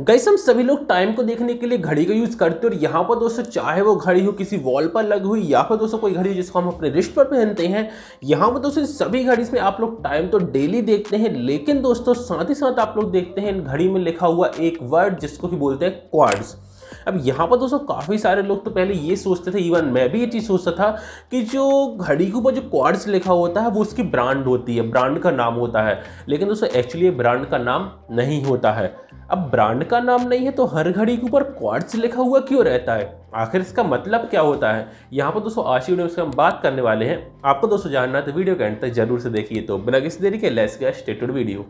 gas हम सभी लोग टाइम को देखने के लिए घड़ी का यूज़ करते हैं और यहाँ पर दोस्तों चाहे वो घड़ी हो किसी वॉल पर लगी हुई या फिर दोस्तों कोई घड़ी हो जिसको हम अपने रिस्ट पर पहनते हैं यहाँ पर दोस्तों सभी घड़ी में आप लोग टाइम तो डेली देखते हैं लेकिन दोस्तों साथ ही साथ आप लोग देखते हैं इन घड़ी में लिखा हुआ एक वर्ड जिसको कि बोलते हैं क्वार्ड्स अब यहाँ पर दोस्तों काफ़ी सारे लोग तो पहले ये सोचते थे इवन मैं भी ये चीज़ सोचता था कि जो घड़ी के ऊपर जो क्वार्स लिखा होता है वो उसकी ब्रांड होती है ब्रांड का नाम होता है लेकिन दोस्तों एक्चुअली ये ब्रांड का नाम नहीं होता है अब ब्रांड का नाम नहीं है तो हर घड़ी के ऊपर क्वार्स लिखा हुआ क्यों रहता है आखिर इसका मतलब क्या होता है यहाँ पर दोस्तों आशी वीडियो हम बात करने वाले हैं आपको दोस्तों जानना है तो वीडियो के एंड तक जरूर से देखिए तो बिना किसी देरी के लेस गया स्टेटेड वीडियो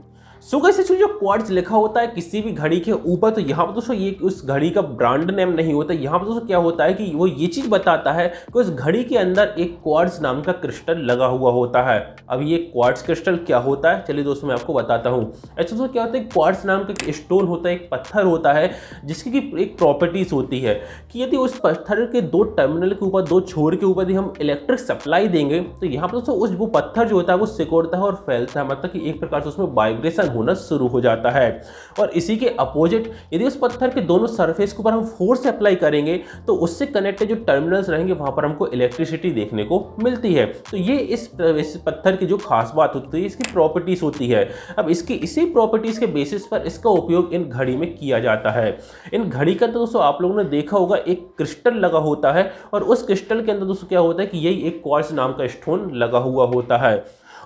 सो so, इसमें जो क्वार्ट्ज लिखा होता है किसी भी घड़ी के ऊपर तो यहाँ पर दोस्तों ये उस घड़ी का ब्रांड नेम नहीं होता यहाँ पर दोस्तों क्या होता है कि वो ये चीज़ बताता है कि उस घड़ी के अंदर एक क्वार्ट्ज नाम का क्रिस्टल लगा हुआ होता है अब ये क्वार्ट्ज क्रिस्टल क्या होता है चलिए दोस्तों मैं आपको बताता हूँ अच्छा दोस्तों क्या होता है क्वार्ट्स नाम का एक स्टोन होता है एक पत्थर होता है जिसकी एक प्रॉपर्टीज़ होती है कि यदि उस पत्थर के दो टर्मिनल के ऊपर दो छोर के ऊपर यदि हम इलेक्ट्रिक सप्लाई देंगे तो यहाँ पर दोस्तों उस वो पत्थर जो होता है वो सिकोड़ता है और फैलता है मतलब कि एक प्रकार से उसमें वाइब्रेशन होना शुरू हो जाता है और इसी के अपोजिट यदि उस पत्थर के दोनों सरफेस के ऊपर हम फोर्स अप्लाई करेंगे तो उससे कनेक्टेड जो टर्मिनल्स रहेंगे वहाँ पर हमको इलेक्ट्रिसिटी देखने को मिलती है तो ये इस, पत्थर की जो खास बात होती है इसकी प्रॉपर्टीज़ होती है अब इसकी इसी प्रॉपर्टीज़ के बेसिस पर इसका उपयोग इन घड़ी में किया जाता है इन घड़ी के अंदर दोस्तों आप लोगों ने देखा होगा एक क्रिस्टल लगा होता है और उस क्रिस्टल के अंदर दोस्तों क्या होता है कि यही एक क्वार्स नाम का स्टोन लगा हुआ होता है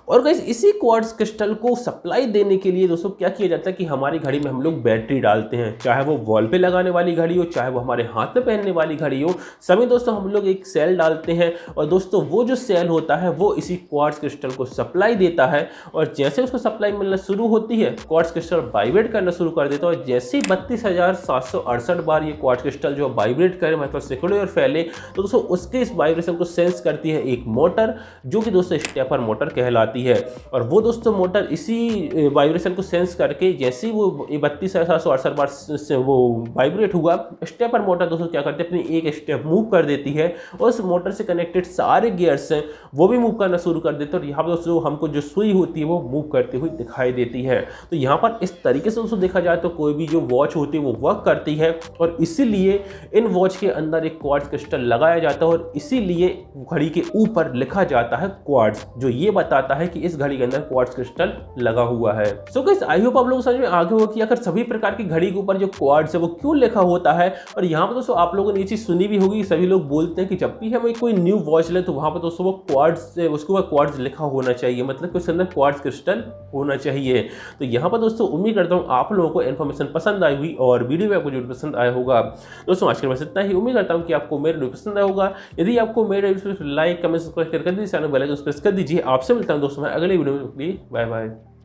और गैस इसी क्वार्ट्स क्रिस्टल को सप्लाई देने के लिए दोस्तों क्या किया जाता है कि हमारी घड़ी में हम लोग बैटरी डालते हैं चाहे वो वॉल पे लगाने वाली घड़ी हो चाहे वो हमारे हाथ में पहनने वाली घड़ी हो सभी दोस्तों हम लोग एक सेल डालते हैं और दोस्तों वो जो सेल होता है वो इसी क्वार्ट्स क्रिस्टल को सप्लाई देता है और जैसे उसको सप्लाई मिलना शुरू होती है क्वार्ट्स क्रिस्टल वाइब्रेट करना शुरू कर देता है और जैसे ही बत्तीस बार ये क्वार्ट्स क्रिस्टल जो वाइब्रेट करे मतलब सिकड़े और फैले तो दोस्तों उसके इस वाइब्रेशन को सेंस करती है एक मोटर जो कि दोस्तों स्टेपर मोटर कहलाती जाती है और वो दोस्तों मोटर इसी वाइब्रेशन को सेंस करके जैसे ही वो बत्तीस सात सौ अड़सठ बार से वो वाइब्रेट हुआ स्टेपर मोटर दोस्तों क्या करती है अपनी एक स्टेप मूव कर देती है और उस मोटर से कनेक्टेड सारे गियर्स हैं वो भी मूव करना शुरू कर देते हैं और यहाँ पर दोस्तों हमको जो सुई होती है वो मूव करती हुई दिखाई देती है तो यहाँ पर इस तरीके से दोस्तों देखा जाए तो कोई भी जो वॉच होती है वो वर्क करती है और इसीलिए इन वॉच के अंदर एक क्वार्ट्स क्रिस्टल लगाया जाता है और इसीलिए घड़ी के ऊपर लिखा जाता है क्वार्ट्स जो ये बताता है है कि इस घड़ी के अंदर क्वार्ट्स क्रिस्टल लगा हुआ है सो गाइस आई होप आप लोग समझ में आ आगे होगा कि अगर सभी प्रकार की घड़ी के ऊपर जो क्वार्ट्स है वो क्यों लिखा होता है और यहाँ पर दोस्तों आप लोगों ने ये चीज़ सुनी भी होगी सभी लोग बोलते हैं कि जब भी हमें कोई न्यू वॉच ले तो वहाँ पर दोस्तों वो क्वार्ट्स उसके ऊपर क्वार्ट्स लिखा होना चाहिए मतलब कि उसके अंदर क्वार्ट्स क्रिस्टल होना चाहिए तो यहाँ पर दोस्तों उम्मीद करता हूँ आप लोगों को इन्फॉर्मेशन पसंद आई हुई और वीडियो में आपको जो पसंद आया होगा दोस्तों आज के बस इतना ही उम्मीद करता हूँ कि आपको मेरे पसंद आया होगा यदि आपको मेरे लाइक कमेंट सब्सक्राइब कर दीजिए चैनल बेल आइकन प्रेस कर दीजिए आपसे मिलता हूँ दोस्तों सुना अगली वीडियो में बाय बाय